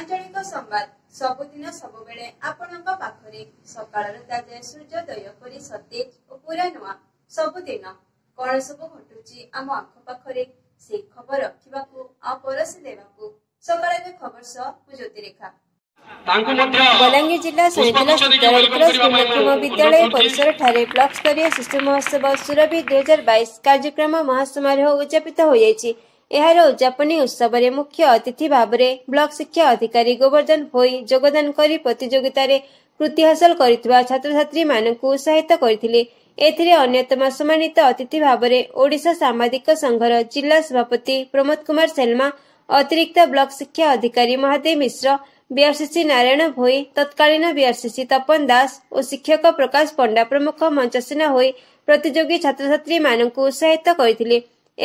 ଆଞ୍ଚଳିକ ସମ୍ବାଦ ସବୁଦିନ ସବୁବେଳେ ଆପଣଙ୍କ ପାଖରେ ସକାଳର ତାଜା ସୂର୍ଯ୍ୟୋଦୟ କରି ସତେଜ ଓ ପୁରା ନୂଆ ସବୁଦିନ କଣ ସବୁ ଘଟୁଛି ଆମ ଆଖପାଖରେ ସେ ଖବର ରଖିବାକୁ ଆଉ ପରଶି ଦେବାକୁ ସକାଳରେ ଖବର ସହ ଜ୍ୟୋତିରେଖା ବଲାଙ୍ଗୀର ଜିଲ୍ଲା ସୁନ୍ଦର ପରିସର ଠାରେ ବ୍ଲକ ସ୍ତରୀୟ ଶିଶୁ ମହୋତ୍ସବ ସୁରବି ଦୁଇ ହଜାର ବାଇଶ କାର୍ଯ୍ୟକ୍ରମ ମହାସମାରୋହ ଉଦ୍ଯାପିତ ହୋଇଯାଇଛି ଏହାର ଉଦ୍ଯାପନୀ ଉତ୍ସବରେ ମୁଖ୍ୟ ଅତିଥି ଭାବରେ ବ୍ଲକ ଶିକ୍ଷା ଅଧିକାରୀ ଗୋବର୍ଦ୍ଧନ ହୋଇ ଯୋଗଦାନ କରି ପ୍ରତିଯୋଗିତାରେ କୃତି ହାସଲ କରିଥିବା ଛାତ୍ରଛାତ୍ରୀମାନଙ୍କୁ ଉତ୍ସାହିତ କରିଥିଲେ ଏଥିରେ ଅନ୍ୟତମ ସମ୍ମାନିତ ଅତିଥି ଭାବରେ ଓଡ଼ିଶା ସାମ୍ବାଦିକ ସଂଘର ଜିଲ୍ଲା ସଭାପତି ପ୍ରମୋଦ କୁମାର ଶେଲମା ଅତିରିକ୍ତ ବ୍ଲକ ଶିକ୍ଷା ଅଧିକାରୀ ମହାଦେବ ମିଶ୍ର ବିଆର୍ସିସି ନାରାୟଣ ଭୋଇ ତତ୍କାଳୀନ ବିଆର୍ସିସି ତପନ ଦାସ ଓ ଶିକ୍ଷକ ପ୍ରକାଶ ପଣ୍ଡା ପ୍ରମୁଖ ମଞ୍ଚସେନା ହୋଇ ପ୍ରତିଯୋଗୀ ଛାତ୍ରଛାତ୍ରୀମାନଙ୍କୁ ଉତ୍ସାହିତ କରିଥିଲେ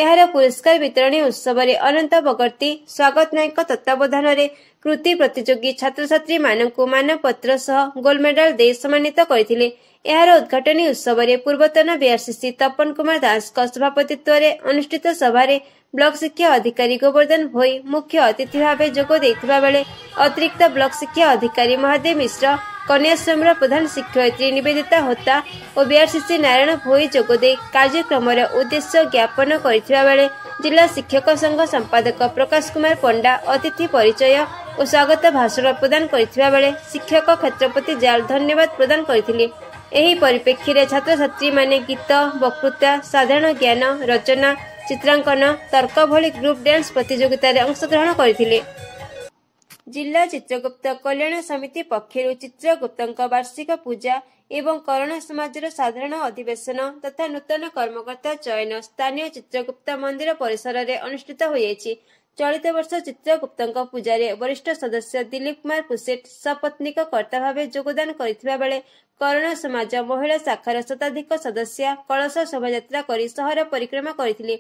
ଏହାର ପୁରସ୍କାର ବିତରଣୀ ଉତ୍ସବରେ ଅନନ୍ତ ବଗର୍ତ୍ତୀ ସ୍ୱାଗତ ନାୟକଙ୍କ ତତ୍ତ୍ୱାବଧାନରେ କୃତି ପ୍ରତିଯୋଗୀ ଛାତ୍ରଛାତ୍ରୀମାନଙ୍କୁ ମାନପତ୍ର ସହ ଗୋଲ୍ଡ ମେଡାଲ୍ ଦେଇ ସମ୍ମାନିତ କରିଥିଲେ ଏହାର ଉଦ୍ଘାଟନୀ ଉତ୍ସବରେ ପୂର୍ବତନ ବିଆର୍ସିସି ତପନ କୁମାର ଦାସଙ୍କ ସଭାପତିତ୍ୱରେ ଅନୁଷ୍ଠିତ ସଭାରେ ବ୍ଲକ ଶିକ୍ଷା ଅଧିକାରୀ ଗୋବର୍ଦ୍ଧନ ଭୋଇ ମୁଖ୍ୟ ଅତିଥି ଭାବେ ଯୋଗ ଦେଇଥିବା ବେଳେ ଅତିରିକ୍ତ ବ୍ଲକ ଶିକ୍ଷା ଅଧିକାରୀ ମହାଦେବ ମିଶ୍ର କନ୍ୟାଶ୍ରମର ପ୍ରଧାନ ଶିକ୍ଷୟିତ୍ରୀ ନିବେଦିତା ହୋତା ଓ ବିଆର୍ସିସି ନାରାୟଣ ଭୋଇ ଯୋଗଦେଇ କାର୍ଯ୍ୟକ୍ରମର ଉଦ୍ଦେଶ୍ୟ ଜ୍ଞାପନ କରିଥିବା ବେଳେ ଜିଲ୍ଲା ଶିକ୍ଷକ ସଂଘ ସମ୍ପାଦକ ପ୍ରକାଶ କୁମାର ପଣ୍ଡା ଅତିଥି ପରିଚୟ ଓ ସ୍ୱାଗତ ଭାଷଣ ପ୍ରଦାନ କରିଥିବା ବେଳେ ଶିକ୍ଷକ କ୍ଷେତ୍ର ପ୍ରତି ଜାଲ ଧନ୍ୟବାଦ ପ୍ରଦାନ କରିଥିଲେ ଏହି ପରିପ୍ରେକ୍ଷୀରେ ଛାତ୍ରଛାତ୍ରୀମାନେ ଗୀତ ବକ୍ତୃତା ସାଧାରଣ ଜ୍ଞାନ ରଚନା ଚିତ୍ରାଙ୍କନ ତର୍କ ଭଳି ଗ୍ରୁପ ଡ୍ୟାନ୍ସ ପ୍ରତିଯୋଗିତାରେ ଅଂଶଗ୍ରହଣ କରିଥିଲେ ଜିଲ୍ଲା ଚିତ୍ରଗୁପ୍ତ କଲ୍ୟାଣ ସମିତି ପକ୍ଷରୁ ଚିତ୍ରଗୁପ୍ତଙ୍କ ବାର୍ଷିକ ପୂଜା ଏବଂ କରୋନା ସମାଜର ସାଧାରଣ ଅଧିବେଶନ ତଥା ନୂତନ କର୍ମକର୍ତ୍ତା ଚୟନ ସ୍ଥାନୀୟ ଚିତ୍ରଗୁପ୍ତ ମନ୍ଦିର ପରିସରରେ ଅନୁଷ୍ଠିତ ହୋଇଯାଇଛି ଚଳିତ ବର୍ଷ ଚିତ୍ରଗୁପ୍ତଙ୍କ ପୂଜାରେ ବରିଷ୍ଠ ସଦସ୍ୟ ଦିଲ୍ଲୀପ କୁମାର କୁସେଟ ସପତ୍ନୀଙ୍କ କର୍ତ୍ତା ଭାବେ ଯୋଗଦାନ କରିଥିବା ବେଳେ କରଣ ସମାଜ ମହିଳା ଶାଖାର ଶତାଧିକ ସଦସ୍ୟ କଳସ ଶୋଭାଯାତ୍ରା କରି ସହର ପରିକ୍ରମା କରିଥିଲେ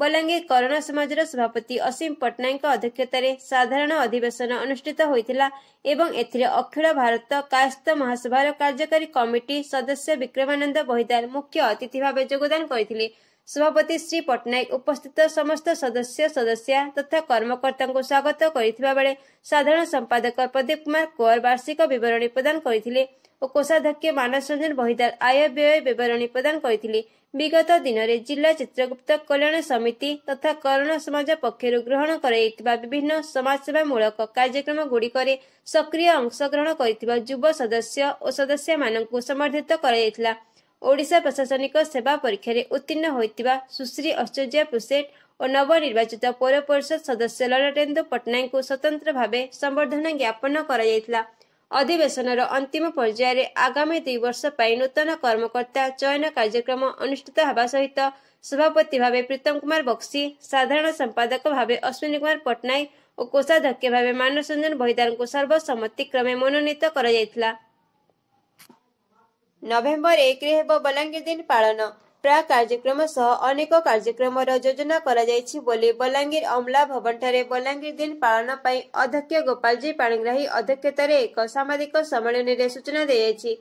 ବଲାଙ୍ଗୀର କରଣ ସମାଜର ସଭାପତି ଅସୀମ ପଟ୍ଟନାୟକଙ୍କ ଅଧ୍ୟକ୍ଷତାରେ ସାଧାରଣ ଅଧିବେଶନ ଅନୁଷ୍ଠିତ ହୋଇଥିଲା ଏବଂ ଏଥିରେ ଅଖିଳ ଭାରତ କାୟସ୍ତ ମହାସଭାର କାର୍ଯ୍ୟକାରୀ କମିଟି ସଦସ୍ୟ ବିକ୍ରମାନନ୍ଦ ବହିଦାର ମୁଖ୍ୟ ଅତିଥି ଭାବେ ଯୋଗଦାନ କରିଥିଲେ ସଭାପତି ଶ୍ରୀ ପଟ୍ଟନାୟକ ଉପସ୍ଥିତ ସମସ୍ତ ସଦସ୍ୟ ସଦସ୍ୟା ତଥା କର୍ମକର୍ତ୍ତାଙ୍କୁ ସ୍ୱାଗତ କରିଥିବା ବେଳେ ସାଧାରଣ ସମ୍ପାଦକ ପ୍ରଦୀପ କୁମାର କୋର ବାର୍ଷିକ ବିବରଣୀ ପ୍ରଦାନ କରିଥିଲେ ଓ କୋଷାଧ୍ୟକ୍ଷ ମାନସ ରଞ୍ଜନ ବହିଦାର ଆୟ ବ୍ୟୟ ବିବରଣୀ ପ୍ରଦାନ କରିଥିଲେ ବିଗତ ଦିନରେ ଜିଲ୍ଲା ଚିତ୍ରଗୁପ୍ତ କଲ୍ୟାଣ ସମିତି ତଥା କରଣ ସମାଜ ପକ୍ଷରୁ ଗ୍ରହଣ କରାଯାଇଥିବା ବିଭିନ୍ନ ସମାଜସେବାମୂଳକ କାର୍ଯ୍ୟକ୍ରମ ଗୁଡ଼ିକରେ ସକ୍ରିୟ ଅଂଶଗ୍ରହଣ କରିଥିବା ଯୁବ ସଦସ୍ୟ ଓ ସଦସ୍ୟାମାନଙ୍କୁ ସମର୍ଦ୍ଧିତ କରାଯାଇଥିଲା ଓଡ଼ିଶା ପ୍ରଶାସନିକ ସେବା ପରୀକ୍ଷାରେ ଉତ୍ତୀର୍ଣ୍ଣ ହୋଇଥିବା ସୁଶ୍ରୀ ଐଶ୍ୱର୍ଯ୍ୟା ପୁସେଟ ଓ ନବନିର୍ବାଚିତ ପୌର ପରିଷଦ ସଦସ୍ୟ ଲଲଟେନ୍ଦୁ ପଟ୍ଟନାୟକଙ୍କୁ ସ୍ୱତନ୍ତ୍ର ଭାବେ ସମ୍ବର୍ଦ୍ଧନା ଜ୍ଞାପନ କରାଯାଇଥିଲା ଅଧିବେଶନର ଅନ୍ତିମ ପର୍ଯ୍ୟାୟରେ ଆଗାମୀ ଦୁଇ ବର୍ଷ ପାଇଁ ନୂତନ କର୍ମକର୍ତ୍ତା ଚୟନ କାର୍ଯ୍ୟକ୍ରମ ଅନୁଷ୍ଠିତ ହେବା ସହିତ ସଭାପତି ଭାବେ ପ୍ରୀତମ କୁମାର ବକ୍ସି ସାଧାରଣ ସମ୍ପାଦକ ଭାବେ ଅଶ୍ୱିନୀ କୁମାର ପଟ୍ଟନାୟକ ଓ କୋଷାଧ୍ୟକ୍ଷ ଭାବେ ମାନସ ରଞ୍ଜନ ବହିଦାରଙ୍କୁ ସର୍ବସମ୍ମତିକ୍ରମେ ମନୋନୀତ କରାଯାଇଥିଲା ନଭେମ୍ବର ଏକରେ ହେବ ବଲାଙ୍ଗୀର ଦିନ ପାଳନ ପ୍ରା କାର୍ଯ୍ୟକ୍ରମ ସହ ଅନେକ କାର୍ଯ୍ୟକ୍ରମର ଯୋଜନା କରାଯାଇଛି ବୋଲି ବଲାଙ୍ଗୀର ଅମଲା ଭବନଠାରେ ବଲାଙ୍ଗୀର ଦିନ ପାଳନ ପାଇଁ ଅଧ୍ୟକ୍ଷ ଗୋପାଳଜୀ ପାଣିଗ୍ରାହୀ ଅଧ୍ୟକ୍ଷତାରେ ଏକ ସାମାଜିକ ସମ୍ମିଳନୀରେ ସୂଚନା ଦିଆଯାଇଛି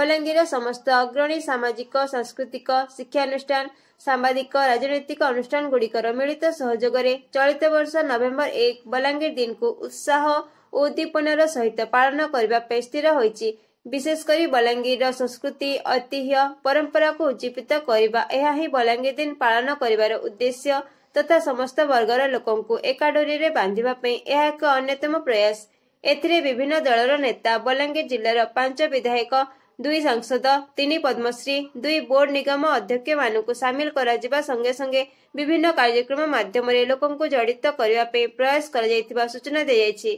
ବଲାଙ୍ଗୀରର ସମସ୍ତ ଅଗ୍ରଣୀ ସାମାଜିକ ସାଂସ୍କୃତିକ ଶିକ୍ଷାନୁଷ୍ଠାନ ସାମ୍ବାଦିକ ରାଜନୈତିକ ଅନୁଷ୍ଠାନଗୁଡ଼ିକର ମିଳିତ ସହଯୋଗରେ ଚଳିତ ବର୍ଷ ନଭେମ୍ବର ଏକ ବଲାଙ୍ଗୀର ଦିନକୁ ଉତ୍ସାହ ଓ ଉଦ୍ଦୀପନାର ସହିତ ପାଳନ କରିବା ପାଇଁ ସ୍ଥିର ହୋଇଛି ବିଶେଷକରି ବଲାଙ୍ଗୀରର ସଂସ୍କୃତି ଐତିହ୍ୟ ପରମ୍ପରାକୁ ଉଜ୍ଜୀବିତ କରିବା ଏହା ହିଁ ବଲାଙ୍ଗୀର ଦିନ ପାଳନ କରିବାର ଉଦ୍ଦେଶ୍ୟ ତଥା ସମସ୍ତ ବର୍ଗର ଲୋକଙ୍କୁ ଏକା ଡୋରିରେ ବାନ୍ଧିବା ପାଇଁ ଏହା ଏକ ଅନ୍ୟତମ ପ୍ରୟାସ ଏଥିରେ ବିଭିନ୍ନ ଦଳର ନେତା ବଲାଙ୍ଗୀର ଜିଲ୍ଲାର ପାଞ୍ଚ ବିଧାୟକ ଦୁଇ ସାଂସଦ ତିନି ପଦ୍ମଶ୍ରୀ ଦୁଇ ବୋର୍ଡ ନିଗମ ଅଧ୍ୟକ୍ଷମାନଙ୍କୁ ସାମିଲ କରାଯିବା ସଙ୍ଗେ ସଙ୍ଗେ ବିଭିନ୍ନ କାର୍ଯ୍ୟକ୍ରମ ମାଧ୍ୟମରେ ଲୋକଙ୍କୁ ଜଡ଼ିତ କରିବା ପାଇଁ ପ୍ରୟାସ କରାଯାଇଥିବା ସୂଚନା ଦିଆଯାଇଛି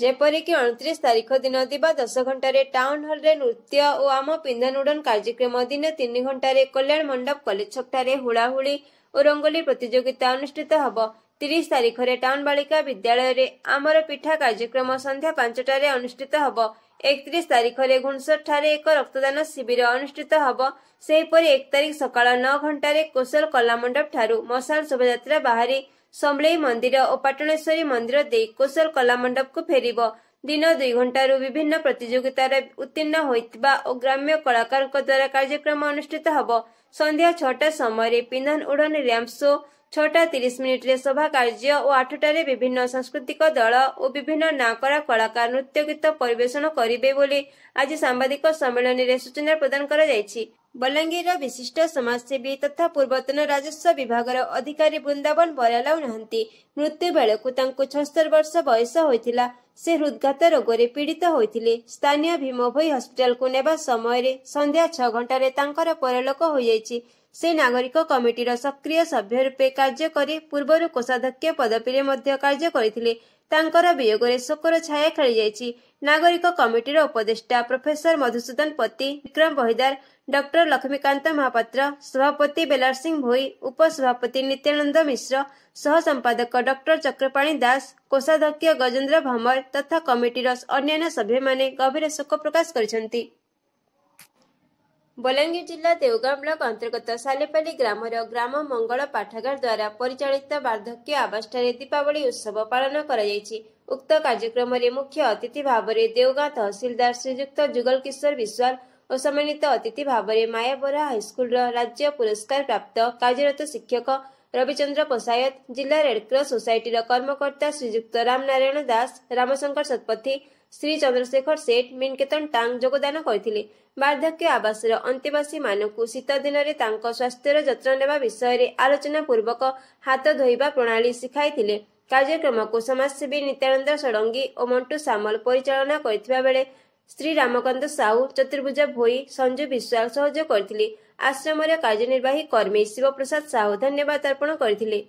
ଯେପରିକି ଅଣତିରିଶ ତାରିଖ ଦିନ ଥିବା ଦଶ ଘଣ୍ଟାରେ ଟାଉନ୍ ହଲ୍ରେ ନୃତ୍ୟ ଓ ଆମ ପିନ୍ଧନୁଡନ କାର୍ଯ୍ୟକ୍ରମ ଦିନେ ତିନି ଘଣ୍ଟାରେ କଲ୍ୟାଣ ମଣ୍ଡପ କଲେଜ ଛକଠାରେ ହୁଳାହୁଳି ଓ ରଙ୍ଗୋଲି ପ୍ରତିଯୋଗିତା ଅନୁଷ୍ଠିତ ହେବ ତିରିଶ ତାରିଖରେ ଟାଉନ ବାଳିକା ବିଦ୍ୟାଳୟରେ ଆମର ପିଠା କାର୍ଯ୍ୟକ୍ରମ ସନ୍ଧ୍ୟା ପାଞ୍ଚଟାରେ ଅନୁଷ୍ଠିତ ହେବ ଏକତିରିଶ ତାରିଖରେ ଘୁଣସରଠାରେ ଏକ ରକ୍ତଦାନ ଶିବିର ଅନୁଷ୍ଠିତ ହେବ ସେହିପରି ଏକ ତାରିଖ ସକାଳ ନଅ ଘଣ୍ଟାରେ କୋଶଲ କଲା ମଣ୍ଡପ ଠାରୁ ମଶାଣ ଶୋଭାଯାତ୍ରା ବାହାରି ସମଲେଇ ମନ୍ଦିର ଓ ପାଟଣେଶ୍ୱରୀ ମନ୍ଦିର ଦେଇ କୋଶଲ କଲା ମଣ୍ଡପକୁ ଫେରିବ ଦିନ ଦୁଇ ଘଣ୍ଟାରୁ ବିଭିନ୍ନ ପ୍ରତିଯୋଗିତାରେ ଉତ୍ତୀର୍ଣ୍ଣ ହୋଇଥିବା ଓ ଗ୍ରାମ୍ୟ କଳାକାରଙ୍କ ଦ୍ୱାରା କାର୍ଯ୍ୟକ୍ରମ ଅନୁଷ୍ଠିତ ହେବ ସନ୍ଧ୍ୟା ଛଅଟା ସମୟରେ ପିନ୍ଧନ ଉଡ଼ନ ର୍ୟାମ୍ପ ସୋ ଛଅଟା ତିରିଶ ମିନିଟରେ ସଭା କାର୍ଯ୍ୟ ଓ ଆଠଟାରେ ବିଭିନ୍ନ ସାଂସ୍କୃତିକ ଦଳ ଓ ବିଭିନ୍ନ ନାଁ କରା କଳାକାର ନୃତ୍ୟ ଗୀତ ପରିବେଷଣ କରିବେ ବୋଲି ଆଜି ସାମ୍ବାଦିକ ସମ୍ମିଳନୀରେ ସୂଚନା ପ୍ରଦାନ କରାଯାଇଛି ବଲାଙ୍ଗୀରର ବିଶିଷ୍ଟ ସମାଜସେବୀ ତଥା ପୂର୍ବତନ ରାଜସ୍ୱ ବିଭାଗର ଅଧିକାରୀ ବୃନ୍ଦାବନ ବରାଲାଉ ନାହାନ୍ତି ମୃତ୍ୟୁ ବେଳକୁ ତାଙ୍କୁ ଛସ୍ତର ବର୍ଷ ବୟସ ହୋଇଥିଲା ସେ ହୃଦଘାତ ରୋଗରେ ପୀଡିତ ହୋଇଥିଲେ ସ୍ଥାନୀୟ ଭୀମଭୋଇ ହସ୍ପିଟାଲକୁ ନେବା ସମୟରେ ସନ୍ଧ୍ୟା ଛଅ ଘଣ୍ଟାରେ ତାଙ୍କର ପରଲୋକ ହୋଇଯାଇଛି ସେ ନାଗରିକ କମିଟିର ସକ୍ରିୟ ସଭ୍ୟ ରୂପେ କାର୍ଯ୍ୟ କରି ପୂର୍ବରୁ କୋଷାଧ୍ୟକ୍ଷ ପଦବୀରେ ମଧ୍ୟ କାର୍ଯ୍ୟ କରିଥିଲେ ତାଙ୍କର ବିୟୋଗରେ ଶୋକର ଛାୟା ଖେଳିଯାଇଛି ନାଗରିକ କମିଟିର ଉପଦେଷ୍ଟା ପ୍ରଫେସର ମଧୁସୂଦନ ପତି ବିକ୍ରମ ବହିଦାର ଡକ୍ଟର ଲକ୍ଷ୍ମୀକାନ୍ତ ମହାପାତ୍ର ସଭାପତି ବେଲାର ସିଂ ଭୋଇ ଉପସଭାପତି ନିତ୍ୟାନନ୍ଦ ମିଶ୍ର ସହ ସମ୍ପାଦକ ଡକ୍ଟର ଚକ୍ରପାଣୀ ଦାସ କୋଷାଧ୍ୟକ୍ଷ ଗଜେନ୍ଦ୍ର ଭମର ତଥା କମିଟିର ଅନ୍ୟାନ୍ୟ ସଭ୍ୟମାନେ ଗଭୀର ଶୋକ ପ୍ରକାଶ କରିଛନ୍ତି ବଲାଙ୍ଗୀର ଜିଲ୍ଲା ଦେଓଗାଁ ବ୍ଲକ ଅନ୍ତର୍ଗତ ସାଲେପାଲି ଗ୍ରାମର ଗ୍ରାମ ମଙ୍ଗଳ ପାଠାଗାର ଦ୍ୱାରା ପରିଚାଳିତ ବାର୍ଦ୍ଧକ୍ୟ ଆବାସଠାରେ ଦୀପାବଳି ଉତ୍ସବ ପାଳନ କରାଯାଇଛି ଉକ୍ତ କାର୍ଯ୍ୟକ୍ରମରେ ମୁଖ୍ୟ ଅତିଥି ଭାବରେ ଦେଓଗାଁ ତହସିଲଦାର ଶ୍ରୀଯୁକ୍ତ ଯୁଗଲ କିଶୋର ବିଶ୍ୱାଲ ଓ ସମ୍ମାନିତ ଅତିଥି ଭାବରେ ମାୟାବରା ହାଇସ୍କୁଲର ରାଜ୍ୟ ପୁରସ୍କାର ପ୍ରାପ୍ତ କାର୍ଯ୍ୟରତ ଶିକ୍ଷକ ରବିଚନ୍ଦ୍ର ପୋଷାୟତ ଜିଲ୍ଲା ରେଡ୍କ୍ରସ ସୋସାଇଟିର କର୍ମକର୍ତ୍ତା ଶ୍ରୀଯୁକ୍ତ ରାମ ନାରାୟଣ ଦାସ ରାମଶଙ୍କର ଶତପଥୀ ଶ୍ରୀ ଚନ୍ଦ୍ରଶେଖର ସେଠ ମିନକେତନ ଟାଙ୍ଗ ଯୋଗଦାନ କରିଥିଲେ ବାର୍ଦ୍ଧକ୍ୟ ଆବାସର ଅନ୍ତେବାସୀମାନଙ୍କୁ ଶୀତ ଦିନରେ ତାଙ୍କ ସ୍ୱାସ୍ଥ୍ୟର ଯତ୍ନ ନେବା ବିଷୟରେ ଆଲୋଚନା ପୂର୍ବକ ହାତ ଧୋଇବା ପ୍ରଣାଳୀ ଶିଖାଇଥିଲେ କାର୍ଯ୍ୟକ୍ରମକୁ ସମାଜସେବୀ ନିତ୍ୟାନନ୍ଦ ଷଡ଼ଙ୍ଗୀ ଓ ମଣ୍ଟୁ ସାମଲ ପରିଚାଳନା କରିଥିବା ବେଳେ ଶ୍ରୀ ରାମକାନ୍ତ ସାହୁ ଚତୁର୍ଭୁଜ ଭୋଇ ସଞ୍ଜୁ ବିଶ୍ୱାଳ ସହଯୋଗ କରିଥିଲେ ଆଶ୍ରମର କାର୍ଯ୍ୟନିର୍ବାହୀ କର୍ମୀ ଶିବପ୍ରସାଦ ସାହୁ ଧନ୍ୟବାଦ ଅର୍ପଣ କରିଥିଲେ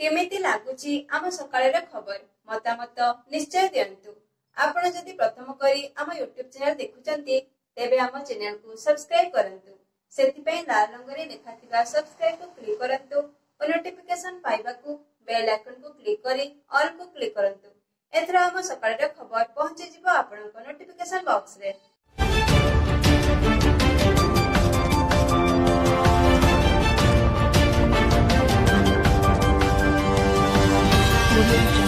କେମିତି ଲାଗୁଛି ଆମ ସକାଳର ଖବର ମତାମତ ନିଶ୍ଚୟ ଦିଅନ୍ତୁ ଆପଣ ଯଦି ପ୍ରଥମ କରି ଆମ ୟୁଟ୍ୟୁବ ଚ୍ୟାନେଲ ଦେଖୁଛନ୍ତି ତେବେ ଆମ ଚ୍ୟାନେଲକୁ ସବସ୍କ୍ରାଇବ କରନ୍ତୁ ସେଥିପାଇଁ ଲାଲ ରଙ୍ଗରେ ଲେଖାଥିବା ସବସ୍କ୍ରାଇବକୁ କ୍ଲିକ୍ କରନ୍ତୁ ଓ ନୋଟିଫିକେସନ ପାଇବାକୁ ବେଲ୍ ଆଇକନକୁ କ୍ଲିକ୍ କରି ଅଲ୍କୁ କ୍ଲିକ୍ କରନ୍ତୁ ଏଥର ଆମ ସକାଳର ଖବର ପହଞ୍ଚିଯିବ ଆପଣଙ୍କ ନୋଟିଫିକେସନ ବକ୍ସରେ Thank you.